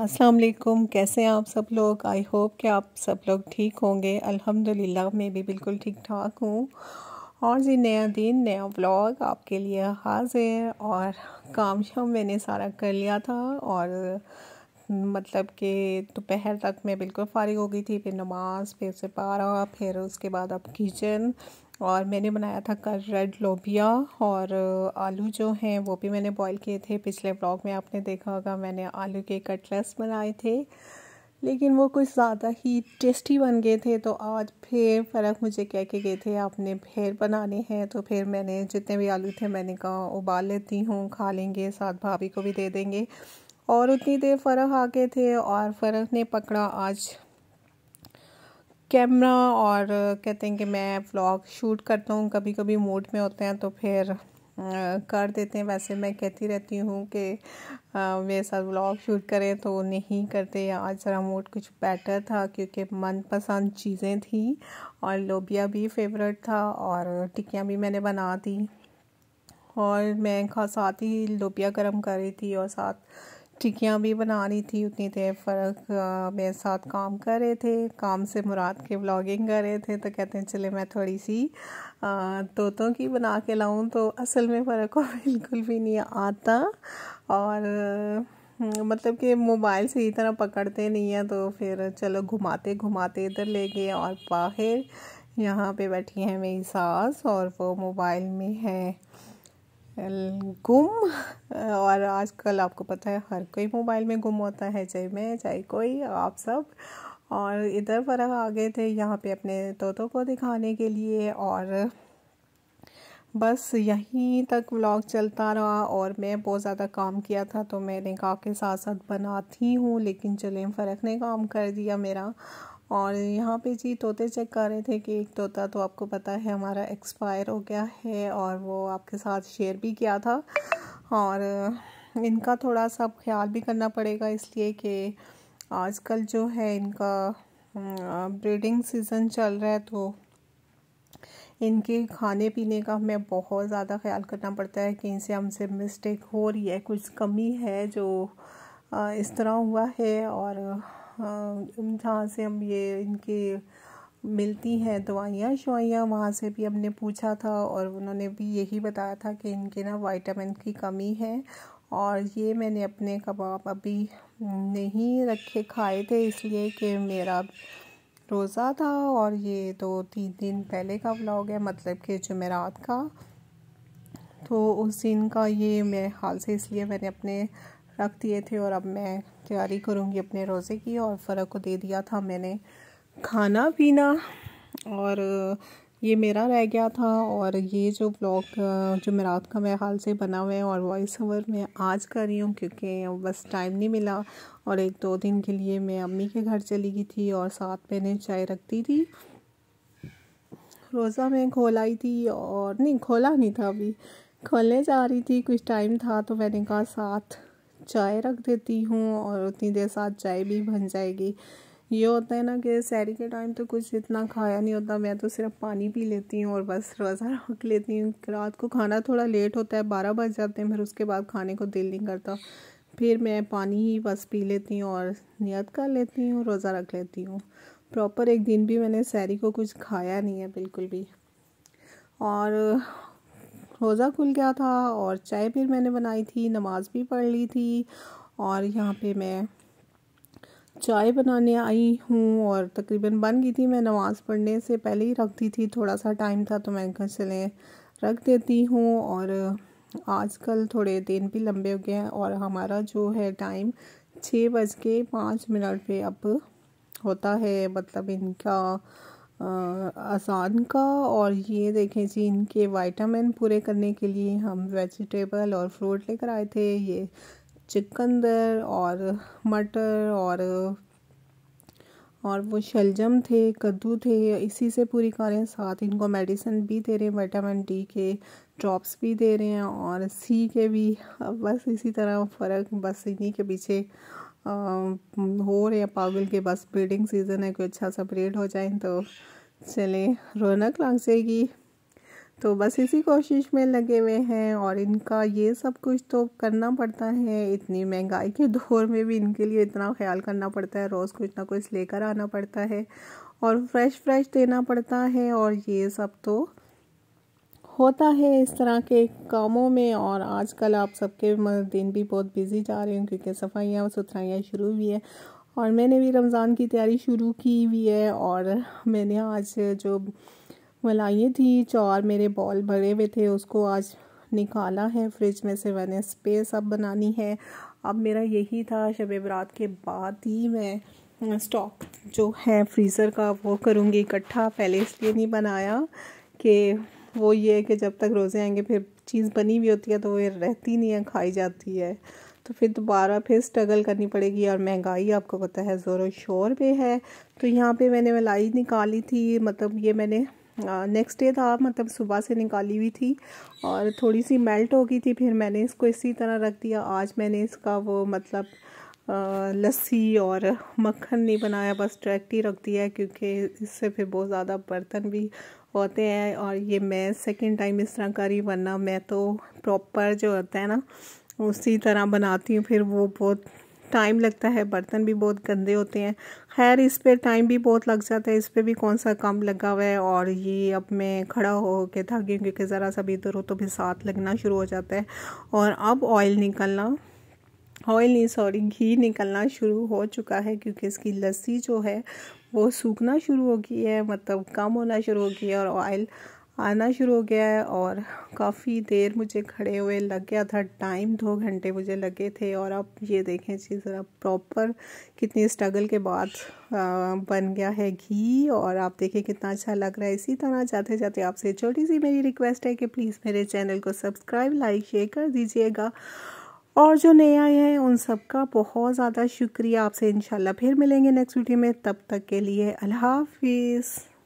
अस्सलाम वालेकुम कैसे हैं आप सब लोग आई होप कि आप सब लोग ठीक होंगे अल्हम्दुलिल्लाह मैं भी बिल्कुल ठीक ठाक हूँ और जी नया दिन नया व्लॉग आपके लिए हाजिर और काम शाम मैंने सारा कर लिया था और मतलब कि दोपहर तक मैं बिल्कुल फारिग हो गई थी फिर नमाज़ फिर से पारा फिर उसके बाद अब किचन और मैंने बनाया था कल रेड लोबिया और आलू जो हैं वो भी मैंने बॉईल किए थे पिछले ब्लॉग में आपने देखा होगा मैंने आलू के कटलेट्स बनाए थे लेकिन वो कुछ ज़्यादा ही टेस्टी बन गए थे तो आज फिर फ़र्क मुझे कह के गए थे आपने फिर बनाने हैं तो फिर मैंने जितने भी आलू थे मैंने कहा उबाल लेती हूँ खा लेंगे साथ भाभी को भी दे देंगे और उतनी देर फ़र्क आ गए थे और फ़र्क ने पकड़ा आज कैमरा और कहते हैं कि मैं व्लॉग शूट करता हूँ कभी कभी मूड में होते हैं तो फिर कर देते हैं वैसे मैं कहती रहती हूँ कि मेरे साथ व्लॉग शूट करें तो नहीं करते आज ज़रा मूड कुछ बेटर था क्योंकि मनपसंद चीज़ें थी और लोबिया भी फेवरेट था और टिक्कियाँ भी मैंने बना दी और मैं खास साथ ही लोबिया गर्म कर रही थी और साथ टिकियाँ भी बना रही थी उतनी देर फ़र्क मेरे साथ काम कर रहे थे काम से मुराद के व्लॉगिंग कर रहे थे तो कहते हैं चले मैं थोड़ी सी तोतों की बना के लाऊं तो असल में फ़र्क को बिल्कुल भी नहीं आता और मतलब कि मोबाइल सही तरह पकड़ते नहीं हैं तो फिर चलो घुमाते घुमाते इधर ले गए और बाहर यहाँ पे बैठी हैं मेरी सास और वो मोबाइल में है गुम और आजकल आपको पता है हर कोई मोबाइल में गुम होता है चाहे मैं चाहे कोई आप सब और इधर पर आ गए थे यहाँ पे अपने तोतों को दिखाने के लिए और बस यहीं तक व्लॉग चलता रहा और मैं बहुत ज़्यादा काम किया था तो मैंने कहा के साथ साथ बनाती हूँ लेकिन चलें फ़र्क ने काम कर दिया मेरा और यहाँ पे जी तोते चेक कर रहे थे कि एक तोता तो आपको पता है हमारा एक्सपायर हो गया है और वो आपके साथ शेयर भी किया था और इनका थोड़ा सा ख्याल भी करना पड़ेगा इसलिए कि आजकल जो है इनका ब्रीडिंग सीज़न चल रहा है तो इनके खाने पीने का हमें बहुत ज़्यादा ख्याल करना पड़ता है कि इनसे हमसे मिस्टेक हो रही है कुछ कमी है जो इस तरह हुआ है और हाँ, जहाँ से हम ये इनके मिलती हैं दवाइयाँ शवाइयाँ वहाँ से भी हमने पूछा था और उन्होंने भी यही बताया था कि इनके ना वाइटामिन की कमी है और ये मैंने अपने कबाब अभी नहीं रखे खाए थे इसलिए कि मेरा रोज़ा था और ये तो तीन दिन पहले का व्लॉग है मतलब कि जमेरात का तो उस दिन का ये मेरे ख्याल से इसलिए मैंने अपने रख दिए थे और अब मैं तैयारी करूँगी अपने रोज़े की और फ़र्क को दे दिया था मैंने खाना पीना और ये मेरा रह गया था और ये जो ब्लॉग जो मेरा रात का मेरे हाल से बना हुआ है और वॉइस ओवर मैं आज कर रही हूँ क्योंकि बस टाइम नहीं मिला और एक दो दिन के लिए मैं अम्मी के घर चली गई थी और साथ मैंने चाय रख दी थी रोज़ा मैं खोल आई थी और नहीं खोला नहीं था अभी खोलने जा रही थी कुछ टाइम था तो मैंने कहा साथ चाय रख देती हूँ और उतनी देर साथ चाय भी बन जाएगी ये होता है ना कि सैरी के टाइम तो कुछ इतना खाया नहीं होता मैं तो सिर्फ पानी पी लेती हूँ और बस रोज़ा रख लेती हूँ रात को खाना थोड़ा लेट होता है बारह बज जाते हैं फिर उसके बाद खाने को दिल नहीं करता फिर मैं पानी ही बस पी लेती हूँ और नियत कर लेती हूँ रोज़ा रख लेती हूँ प्रॉपर एक दिन भी मैंने सैरी को कुछ खाया नहीं है बिल्कुल भी और रोज़ा खुल गया था और चाय फिर मैंने बनाई थी नमाज़ भी पढ़ ली थी और यहाँ पे मैं चाय बनाने आई हूँ और तकरीबन बन गई थी मैं नमाज़ पढ़ने से पहले ही रख दी थी थोड़ा सा टाइम था तो मैं घर चले रख देती हूँ और आजकल थोड़े दिन भी लंबे हो गए हैं और हमारा जो है टाइम छः बज के पाँच मिनट पे अब होता है मतलब इनका आसान का और ये देखें जी इनके वाइटामिन पूरे करने के लिए हम वेजिटेबल और फ्रूट लेकर आए थे ये चिकंदर और मटर और और वो शलजम थे कद्दू थे इसी से पूरी कर रहे हैं साथ इनको मेडिसिन भी दे रहे हैं विटामिन डी के ड्रॉप्स भी दे रहे हैं और सी के भी बस इसी तरह फ़र्क बस इन्हीं के पीछे हो रहे हैं पागल के पास ब्रीडिंग सीज़न है कोई अच्छा सा ब्रीड हो जाए तो चले रौनक लग जाएगी तो बस इसी कोशिश में लगे हुए हैं और इनका ये सब कुछ तो करना पड़ता है इतनी महंगाई के दौर में भी इनके लिए इतना ख्याल करना पड़ता है रोज़ कुछ ना कुछ लेकर आना पड़ता है और फ्रेश फ्रेश देना पड़ता है और ये सब तो होता है इस तरह के कामों में और आजकल आप सबके दिन भी बहुत बिजी जा रहे हैं क्योंकि सफाइयाँ और सुथराइयाँ शुरू हुई है और मैंने भी रमज़ान की तैयारी शुरू की हुई है और मैंने आज जो मलाई थी चार मेरे बॉल भरे हुए थे उसको आज निकाला है फ्रिज में से मैंने स्पेस अब बनानी है अब मेरा यही था शब बरात के बाद ही मैं स्टॉक जो है फ्रीज़र का वो करूँगी इकट्ठा पहले इसलिए नहीं बनाया कि वो ये है कि जब तक रोज़े आएंगे फिर चीज़ बनी हुई होती है तो वो रहती नहीं है खाई जाती है तो फिर दोबारा फिर स्ट्रगल करनी पड़ेगी और महंगाई आपको पता है ज़ोर शोर पे है तो यहाँ पे मैंने मलाई निकाली थी मतलब ये मैंने नेक्स्ट डे था मतलब सुबह से निकाली हुई थी और थोड़ी सी मेल्ट हो गई थी फिर मैंने इसको इसी तरह रख दिया आज मैंने इसका वो मतलब लस्सी और मक्खन नहीं बनाया बस डायरेक्ट ही रख दिया क्योंकि इससे फिर बहुत ज़्यादा बर्तन भी होते हैं और ये मैं सेकेंड टाइम इस तरह करी वरना मैं तो प्रॉपर जो होता है ना उसी तरह बनाती हूँ फिर वो बहुत टाइम लगता है बर्तन भी बहुत गंदे होते हैं खैर इस पर टाइम भी बहुत लग जाता है इस पर भी कौन सा काम लगा हुआ है और ये अब मैं खड़ा हो के था क्योंकि ज़रा सा भी इधर हो तो भी साथ लगना शुरू हो जाता है और अब ऑयल निकलना ऑयल नहीं सॉरी घी निकलना शुरू हो चुका है क्योंकि इसकी लस्सी जो है वो सूखना शुरू हो गई है मतलब कम होना शुरू हो गई है और ऑयल आना शुरू हो गया है और काफ़ी देर मुझे खड़े हुए लग गया था टाइम दो घंटे मुझे लगे थे और अब ये देखें जी ज़रा प्रॉपर कितनी स्ट्रगल के बाद बन गया है घी और आप देखें कितना अच्छा लग रहा है इसी तरह जाते जाते आपसे छोटी सी मेरी रिक्वेस्ट है कि प्लीज़ मेरे चैनल को सब्सक्राइब लाइक शेयर कर दीजिएगा और जो नए आए हैं उन सब का बहुत ज़्यादा शुक्रिया आपसे इंशाल्लाह फिर मिलेंगे नेक्स्ट वीडियो में तब तक के लिए अल्लाह हाफिज़